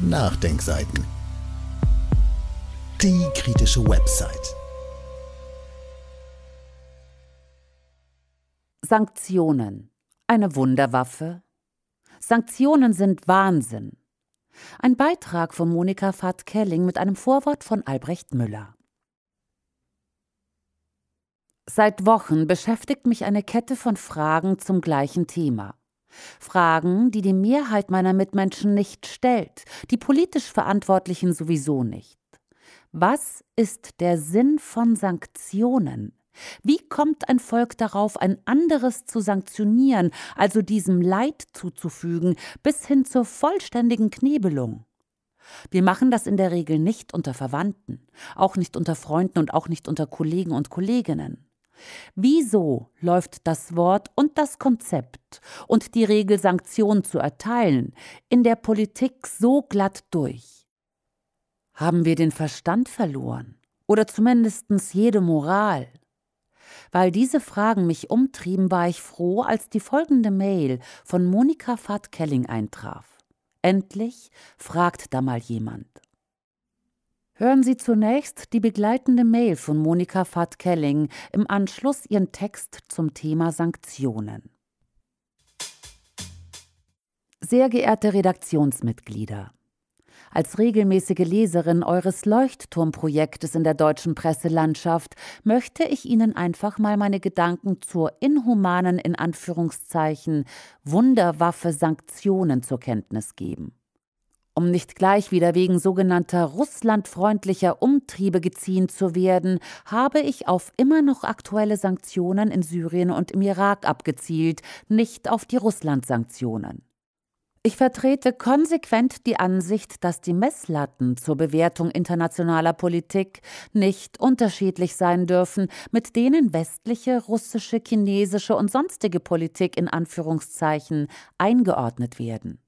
Nachdenkseiten. Die kritische Website. Sanktionen. Eine Wunderwaffe? Sanktionen sind Wahnsinn. Ein Beitrag von Monika Fahrt-Kelling mit einem Vorwort von Albrecht Müller. Seit Wochen beschäftigt mich eine Kette von Fragen zum gleichen Thema. Fragen, die die Mehrheit meiner Mitmenschen nicht stellt, die politisch Verantwortlichen sowieso nicht. Was ist der Sinn von Sanktionen? Wie kommt ein Volk darauf, ein anderes zu sanktionieren, also diesem Leid zuzufügen, bis hin zur vollständigen Knebelung? Wir machen das in der Regel nicht unter Verwandten, auch nicht unter Freunden und auch nicht unter Kollegen und Kolleginnen. Wieso läuft das Wort und das Konzept und die Regel Sanktionen zu erteilen in der Politik so glatt durch? Haben wir den Verstand verloren oder zumindest jede Moral? Weil diese Fragen mich umtrieben, war ich froh, als die folgende Mail von Monika Fad-Kelling eintraf. Endlich fragt da mal jemand. Hören Sie zunächst die begleitende Mail von Monika Fad-Kelling, im Anschluss ihren Text zum Thema Sanktionen. Sehr geehrte Redaktionsmitglieder, als regelmäßige Leserin eures Leuchtturmprojektes in der deutschen Presselandschaft möchte ich Ihnen einfach mal meine Gedanken zur inhumanen in Anführungszeichen Wunderwaffe Sanktionen zur Kenntnis geben um nicht gleich wieder wegen sogenannter russlandfreundlicher Umtriebe geziehen zu werden, habe ich auf immer noch aktuelle Sanktionen in Syrien und im Irak abgezielt, nicht auf die Russland-Sanktionen. Ich vertrete konsequent die Ansicht, dass die Messlatten zur Bewertung internationaler Politik nicht unterschiedlich sein dürfen, mit denen westliche, russische, chinesische und sonstige Politik in Anführungszeichen eingeordnet werden.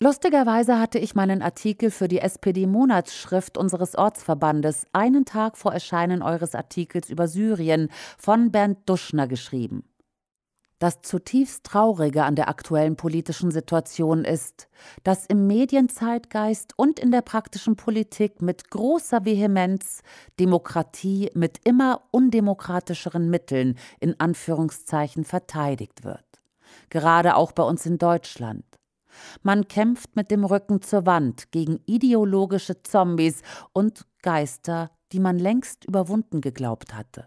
Lustigerweise hatte ich meinen Artikel für die SPD-Monatsschrift unseres Ortsverbandes einen Tag vor Erscheinen eures Artikels über Syrien von Bernd Duschner geschrieben. Das zutiefst Traurige an der aktuellen politischen Situation ist, dass im Medienzeitgeist und in der praktischen Politik mit großer Vehemenz Demokratie mit immer undemokratischeren Mitteln in Anführungszeichen verteidigt wird. Gerade auch bei uns in Deutschland. Man kämpft mit dem Rücken zur Wand gegen ideologische Zombies und Geister, die man längst überwunden geglaubt hatte.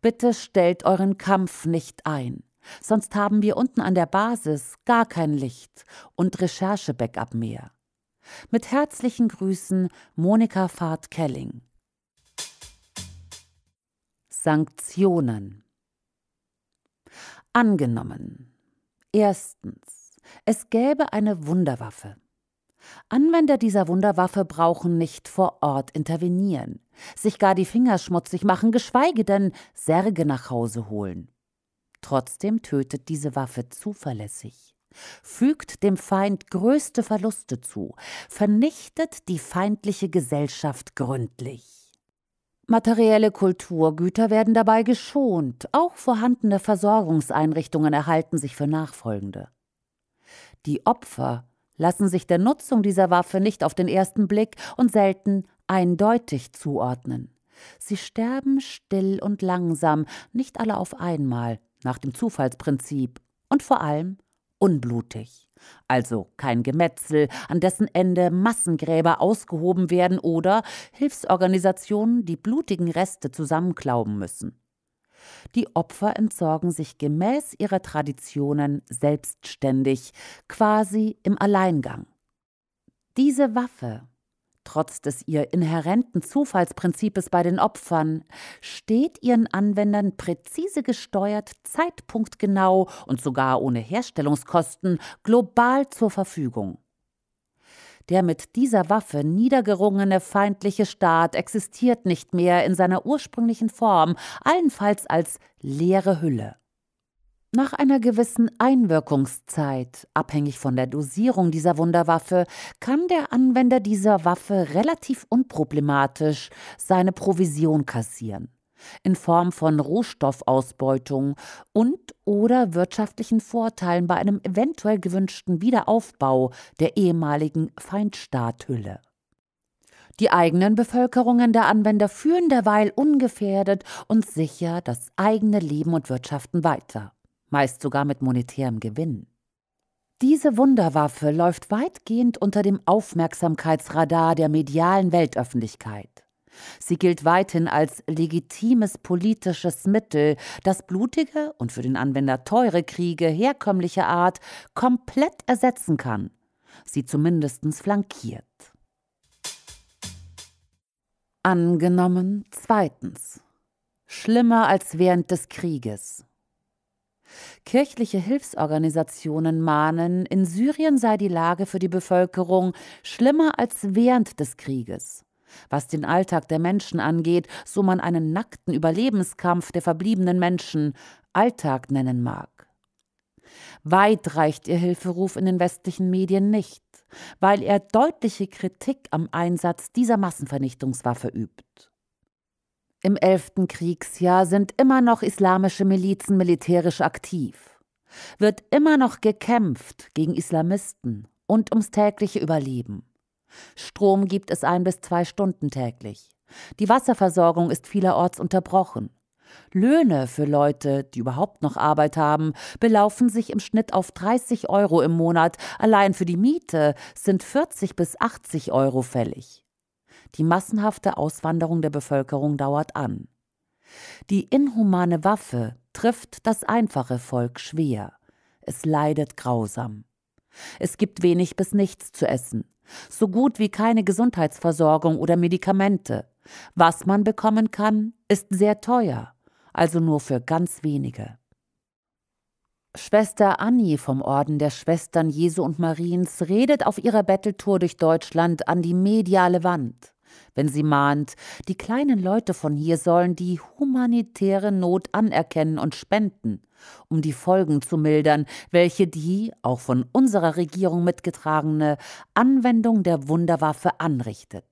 Bitte stellt euren Kampf nicht ein, sonst haben wir unten an der Basis gar kein Licht und Recherche-Backup mehr. Mit herzlichen Grüßen, Monika Fahrt-Kelling. Sanktionen. Angenommen. Erstens es gäbe eine Wunderwaffe. Anwender dieser Wunderwaffe brauchen nicht vor Ort intervenieren, sich gar die Finger schmutzig machen, geschweige denn Särge nach Hause holen. Trotzdem tötet diese Waffe zuverlässig, fügt dem Feind größte Verluste zu, vernichtet die feindliche Gesellschaft gründlich. Materielle Kulturgüter werden dabei geschont, auch vorhandene Versorgungseinrichtungen erhalten sich für Nachfolgende. Die Opfer lassen sich der Nutzung dieser Waffe nicht auf den ersten Blick und selten eindeutig zuordnen. Sie sterben still und langsam, nicht alle auf einmal, nach dem Zufallsprinzip und vor allem unblutig. Also kein Gemetzel, an dessen Ende Massengräber ausgehoben werden oder Hilfsorganisationen die blutigen Reste zusammenklauben müssen. Die Opfer entsorgen sich gemäß ihrer Traditionen selbstständig, quasi im Alleingang. Diese Waffe, trotz des ihr inhärenten Zufallsprinzips bei den Opfern, steht ihren Anwendern präzise gesteuert, zeitpunktgenau und sogar ohne Herstellungskosten global zur Verfügung. Der mit dieser Waffe niedergerungene feindliche Staat existiert nicht mehr in seiner ursprünglichen Form, allenfalls als leere Hülle. Nach einer gewissen Einwirkungszeit, abhängig von der Dosierung dieser Wunderwaffe, kann der Anwender dieser Waffe relativ unproblematisch seine Provision kassieren in Form von Rohstoffausbeutung und oder wirtschaftlichen Vorteilen bei einem eventuell gewünschten Wiederaufbau der ehemaligen Feindstaathülle. Die eigenen Bevölkerungen der Anwender führen derweil ungefährdet und sicher das eigene Leben und Wirtschaften weiter, meist sogar mit monetärem Gewinn. Diese Wunderwaffe läuft weitgehend unter dem Aufmerksamkeitsradar der medialen Weltöffentlichkeit. Sie gilt weithin als legitimes politisches Mittel, das blutige und für den Anwender teure Kriege herkömmlicher Art komplett ersetzen kann, sie zumindest flankiert. Angenommen zweitens. Schlimmer als während des Krieges. Kirchliche Hilfsorganisationen mahnen, in Syrien sei die Lage für die Bevölkerung schlimmer als während des Krieges. Was den Alltag der Menschen angeht, so man einen nackten Überlebenskampf der verbliebenen Menschen Alltag nennen mag. Weit reicht ihr Hilferuf in den westlichen Medien nicht, weil er deutliche Kritik am Einsatz dieser Massenvernichtungswaffe übt. Im elften Kriegsjahr sind immer noch islamische Milizen militärisch aktiv. Wird immer noch gekämpft gegen Islamisten und ums tägliche Überleben. Strom gibt es ein bis zwei Stunden täglich. Die Wasserversorgung ist vielerorts unterbrochen. Löhne für Leute, die überhaupt noch Arbeit haben, belaufen sich im Schnitt auf 30 Euro im Monat. Allein für die Miete sind 40 bis 80 Euro fällig. Die massenhafte Auswanderung der Bevölkerung dauert an. Die inhumane Waffe trifft das einfache Volk schwer. Es leidet grausam. Es gibt wenig bis nichts zu essen. So gut wie keine Gesundheitsversorgung oder Medikamente. Was man bekommen kann, ist sehr teuer, also nur für ganz wenige. Schwester Annie vom Orden der Schwestern Jesu und Mariens redet auf ihrer Betteltour durch Deutschland an die mediale Wand wenn sie mahnt, die kleinen Leute von hier sollen die humanitäre Not anerkennen und spenden, um die Folgen zu mildern, welche die, auch von unserer Regierung mitgetragene, Anwendung der Wunderwaffe anrichtet.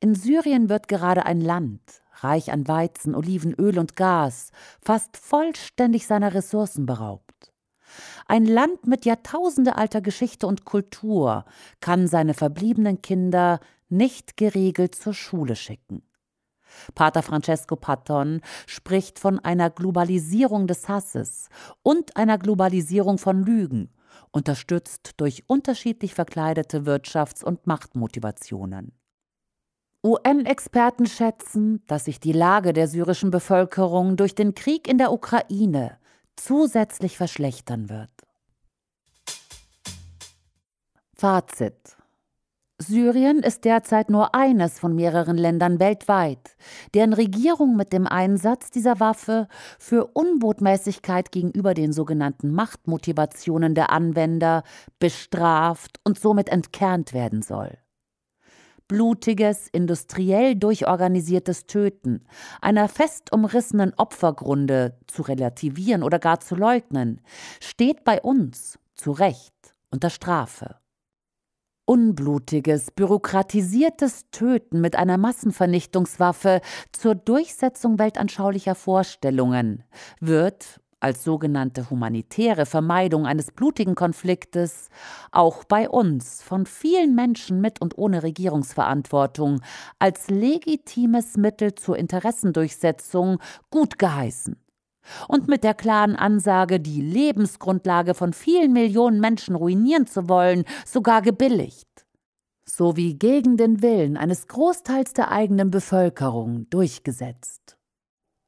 In Syrien wird gerade ein Land, reich an Weizen, Olivenöl und Gas, fast vollständig seiner Ressourcen beraubt. Ein Land mit jahrtausendealter Geschichte und Kultur kann seine verbliebenen Kinder nicht geregelt zur Schule schicken. Pater Francesco Patton spricht von einer Globalisierung des Hasses und einer Globalisierung von Lügen, unterstützt durch unterschiedlich verkleidete Wirtschafts- und Machtmotivationen. UN-Experten schätzen, dass sich die Lage der syrischen Bevölkerung durch den Krieg in der Ukraine zusätzlich verschlechtern wird. Fazit Syrien ist derzeit nur eines von mehreren Ländern weltweit, deren Regierung mit dem Einsatz dieser Waffe für Unbotmäßigkeit gegenüber den sogenannten Machtmotivationen der Anwender bestraft und somit entkernt werden soll. Blutiges, industriell durchorganisiertes Töten einer fest umrissenen Opfergrunde zu relativieren oder gar zu leugnen, steht bei uns zu Recht unter Strafe unblutiges, bürokratisiertes Töten mit einer Massenvernichtungswaffe zur Durchsetzung weltanschaulicher Vorstellungen wird als sogenannte humanitäre Vermeidung eines blutigen Konfliktes auch bei uns von vielen Menschen mit und ohne Regierungsverantwortung als legitimes Mittel zur Interessendurchsetzung gut geheißen. Und mit der klaren Ansage, die Lebensgrundlage von vielen Millionen Menschen ruinieren zu wollen, sogar gebilligt. Sowie gegen den Willen eines Großteils der eigenen Bevölkerung durchgesetzt.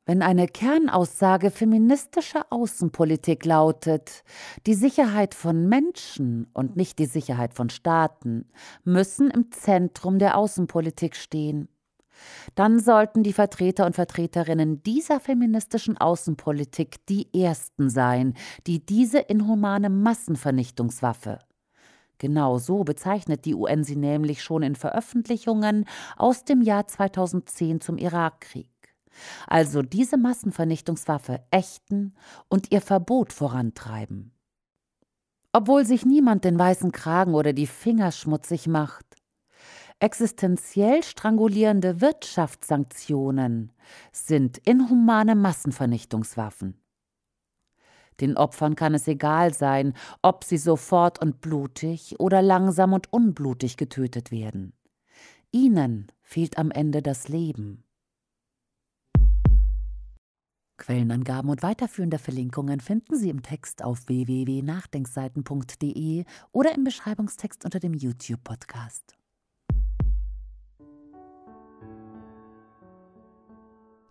Wenn eine Kernaussage feministischer Außenpolitik lautet, die Sicherheit von Menschen und nicht die Sicherheit von Staaten müssen im Zentrum der Außenpolitik stehen dann sollten die Vertreter und Vertreterinnen dieser feministischen Außenpolitik die Ersten sein, die diese inhumane Massenvernichtungswaffe Genau so bezeichnet die UN sie nämlich schon in Veröffentlichungen aus dem Jahr 2010 zum Irakkrieg. Also diese Massenvernichtungswaffe ächten und ihr Verbot vorantreiben. Obwohl sich niemand den weißen Kragen oder die Finger schmutzig macht, Existenziell strangulierende Wirtschaftssanktionen sind inhumane Massenvernichtungswaffen. Den Opfern kann es egal sein, ob sie sofort und blutig oder langsam und unblutig getötet werden. Ihnen fehlt am Ende das Leben. Quellenangaben und weiterführende Verlinkungen finden Sie im Text auf www.nachdenkseiten.de oder im Beschreibungstext unter dem YouTube-Podcast.